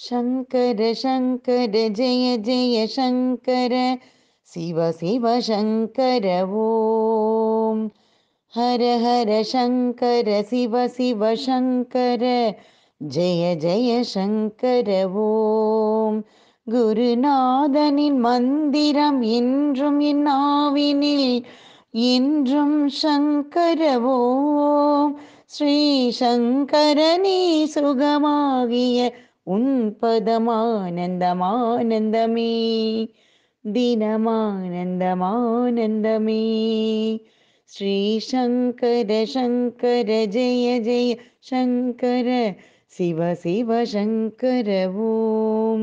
शङ्कर शङ्कर जय जय शङ्कर शिव शिव शङ्कर ॐ हर हर शङ्कर शिव शिव शङ्कर जय जय शङ्कर ॐ குருநாதனின் மந்திரம் என்றும் என் ஆவினில் என்றும் சங்கரவோ ஸ்ரீ சங்கரனே சுகமாகிய ഉൻപദമാനന്ദമാനന്ദമേ ദിനമാനന്ദമാനന്ദമേ ശ്രീശങ്കര ശങ്കര ജയ ജയ ശങ്കര ശിവ ശിവ ശങ്കര ഓം